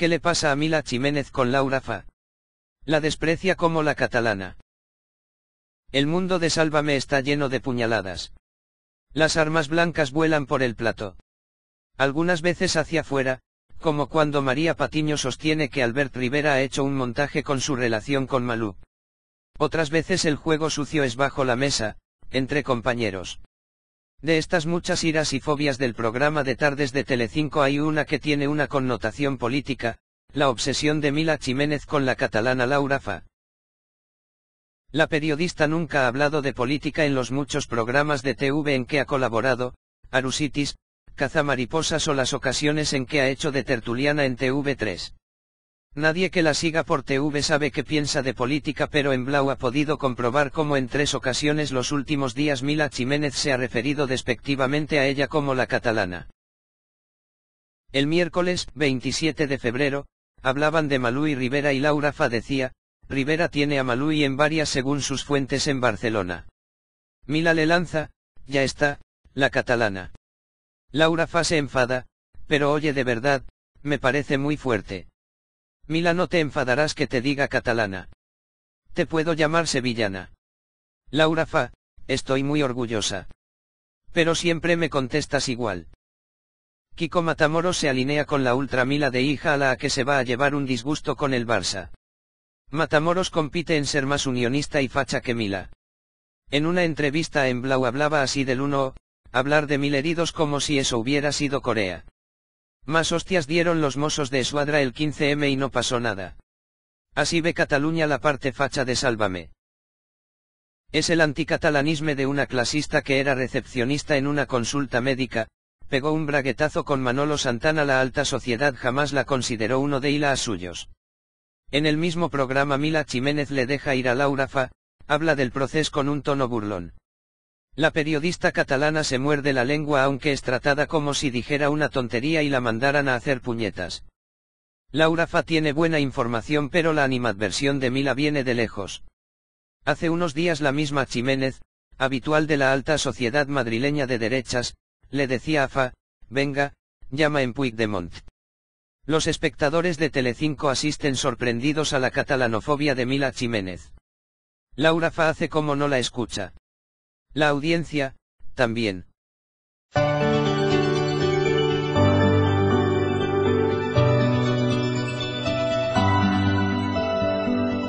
¿Qué le pasa a Mila Jiménez con Laura Fa? La desprecia como la catalana. El mundo de Sálvame está lleno de puñaladas. Las armas blancas vuelan por el plato. Algunas veces hacia afuera, como cuando María Patiño sostiene que Albert Rivera ha hecho un montaje con su relación con Malú. Otras veces el juego sucio es bajo la mesa, entre compañeros. De estas muchas iras y fobias del programa de tardes de Telecinco hay una que tiene una connotación política, la obsesión de Mila Jiménez con la catalana Laura Fa. La periodista nunca ha hablado de política en los muchos programas de TV en que ha colaborado, Arusitis, Cazamariposas o las ocasiones en que ha hecho de tertuliana en TV3. Nadie que la siga por TV sabe qué piensa de política pero en Blau ha podido comprobar cómo en tres ocasiones los últimos días Mila Jiménez se ha referido despectivamente a ella como la catalana. El miércoles, 27 de febrero, hablaban de Malú y Rivera y Laura Fa decía, Rivera tiene a Malú en varias según sus fuentes en Barcelona. Mila le lanza, ya está, la catalana. Laura Fa se enfada, pero oye de verdad, me parece muy fuerte. Mila no te enfadarás que te diga catalana. Te puedo llamar sevillana. Laura Fa, estoy muy orgullosa. Pero siempre me contestas igual. Kiko Matamoros se alinea con la ultra Mila de hija a la que se va a llevar un disgusto con el Barça. Matamoros compite en ser más unionista y facha que Mila. En una entrevista en Blau hablaba así del uno, hablar de mil heridos como si eso hubiera sido Corea. Más hostias dieron los mozos de Escuadra el 15M y no pasó nada. Así ve Cataluña la parte facha de Sálvame. Es el anticatalanisme de una clasista que era recepcionista en una consulta médica, pegó un braguetazo con Manolo Santana la alta sociedad jamás la consideró uno de hila a suyos. En el mismo programa Mila Jiménez le deja ir a Laura Fa, habla del proceso con un tono burlón. La periodista catalana se muerde la lengua aunque es tratada como si dijera una tontería y la mandaran a hacer puñetas. Laura Fa tiene buena información pero la animadversión de Mila viene de lejos. Hace unos días la misma Jiménez, habitual de la alta sociedad madrileña de derechas, le decía a Fa, venga, llama en Puigdemont. Los espectadores de Telecinco asisten sorprendidos a la catalanofobia de Mila Chiménez. Laura Fa hace como no la escucha. La audiencia, también,